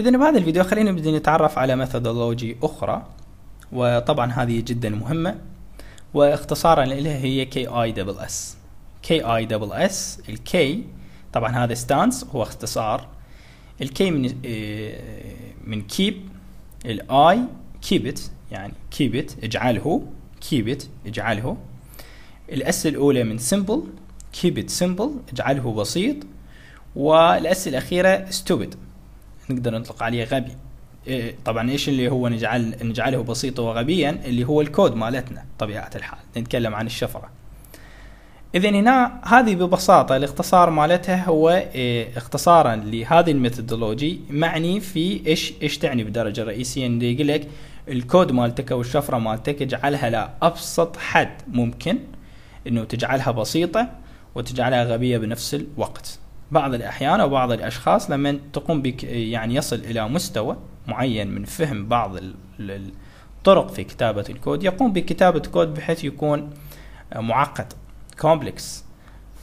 إذا بهذا الفيديو خلينا نبدأ نتعرف على ميثودولوجي أخرى وطبعا هذه جدا مهمة واختصارا لها هي KISS KISS الكي طبعا هذا ستانس هو اختصار الكي من آه، من كيب الاي كيبت يعني كيبت اجعله كيبت اجعله الاس الاولى من سمبل كيبت سمبل اجعله بسيط والاس الاخيره ستوبد نقدر نطلق عليه غبي إيه، طبعا ايش اللي هو نجعل نجعله بسيطا وغبيا اللي هو الكود مالتنا طبيعه الحال نتكلم عن الشفره اذا هنا هذه ببساطه الاختصار مالتها هو إيه، اختصارا لهذه الميثودولوجي معني في ايش ايش تعني بدرجه رئيسيه اللي يقول لك الكود مالتك او الشفره مالتك اجعلها لابسط حد ممكن انه تجعلها بسيطه وتجعلها غبيه بنفس الوقت بعض الأحيان أو بعض الأشخاص لما تقوم بك يعني يصل إلى مستوى معين من فهم بعض الطرق في كتابة الكود يقوم بكتابة كود بحيث يكون معقد كومبلكس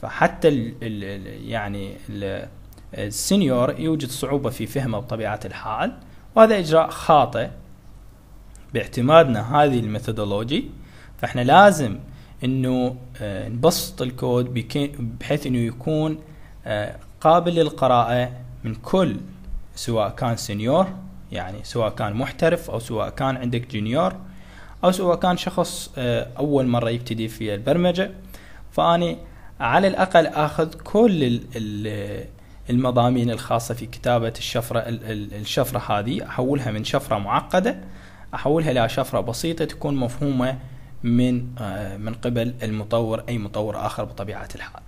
فحتى الـ الـ يعني ال السنيور يوجد صعوبة في فهمه بطبيعة الحال وهذا إجراء خاطئ باعتمادنا هذه الميثودولوجي فإحنا لازم أنه آه، نبسط الكود بحيث أنه يكون آه، قابل للقراءة من كل سواء كان سينيور يعني سواء كان محترف أو سواء كان عندك جونيور أو سواء كان شخص آه، أول مرة يبتدي في البرمجة فأني على الأقل أخذ كل المضامين الخاصة في كتابة الشفرة الشفرة هذه أحولها من شفرة معقدة أحولها إلى شفرة بسيطة تكون مفهومة من آه، من قبل المطور أي مطور آخر بطبيعة الحال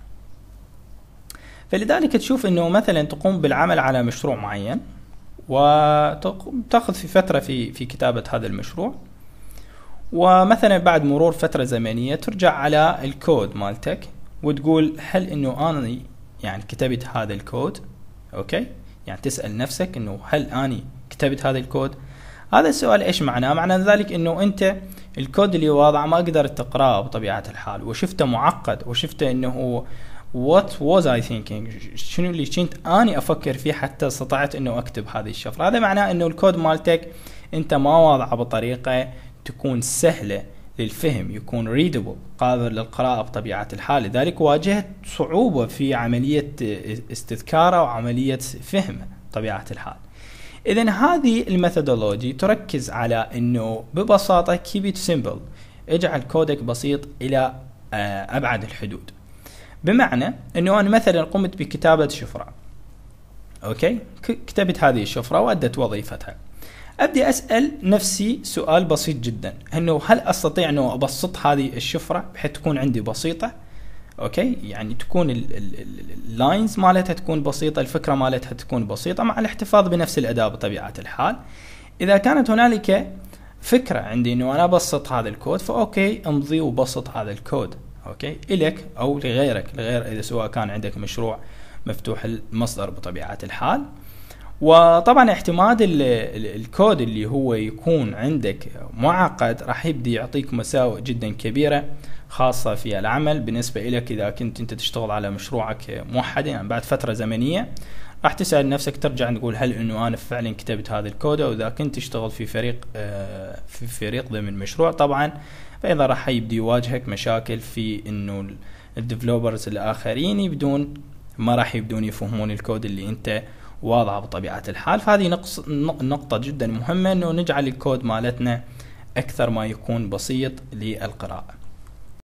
فلذلك تشوف انه مثلا تقوم بالعمل على مشروع معين وتاخذ في فتره في في كتابه هذا المشروع ومثلا بعد مرور فتره زمنيه ترجع على الكود مالتك وتقول هل انه انا يعني كتبت هذا الكود اوكي يعني تسال نفسك انه هل اني كتبت هذا الكود هذا السؤال ايش معناه معنى ذلك انه انت الكود اللي واضعه ما قدرت تقراه بطبيعه الحال وشفته معقد وشفته انه هو وات واز اي ثينكينج شنو اللي كنت اني افكر فيه حتى استطعت انه اكتب هذه الشفره هذا معناه انه الكود مالتك انت ما واضعه بطريقه تكون سهله للفهم يكون ريدبل قابل للقراءة بطبيعة الحال لذلك واجهت صعوبة في عملية استذكاره وعملية فهمه بطبيعة الحال إذا هذه الميثودولوجي تركز على أنه ببساطة keep it simple اجعل كودك بسيط إلى آه، أبعد الحدود بمعنى انه انا مثلا قمت بكتابه شفره اوكي كتبت هذه الشفره وادت وظيفتها ابدي اسال نفسي سؤال بسيط جدا انه هل استطيع انه ابسط هذه الشفره بحيث تكون عندي بسيطه اوكي يعني تكون اللاينز مالتها تكون بسيطه الفكره مالتها تكون بسيطه مع الاحتفاظ بنفس الاداء بطبيعه الحال اذا كانت هنالك فكره عندي انه انا ابسط هذا الكود فاوكي امضي وبسط هذا الكود اوكي الك او لغيرك لغير اذا سواء كان عندك مشروع مفتوح المصدر بطبيعه الحال وطبعا اعتماد الكود اللي هو يكون عندك معقد راح يبدي يعطيك مساوئ جدا كبيره خاصه في العمل بالنسبه لك اذا كنت انت تشتغل على مشروعك موحد يعني بعد فتره زمنيه راح تسال نفسك ترجع تقول هل انه انا فعلا كتبت هذا الكود او اذا كنت تشتغل في فريق آه، في فريق ضمن مشروع طبعا فاذا راح يبدي يواجهك مشاكل في انه الديفلوبرز الاخرين يبدون ما راح يبدون يفهمون الكود اللي انت واضعه بطبيعه الحال فهذه نقص نقطه جدا مهمه انه نجعل الكود مالتنا اكثر ما يكون بسيط للقراءه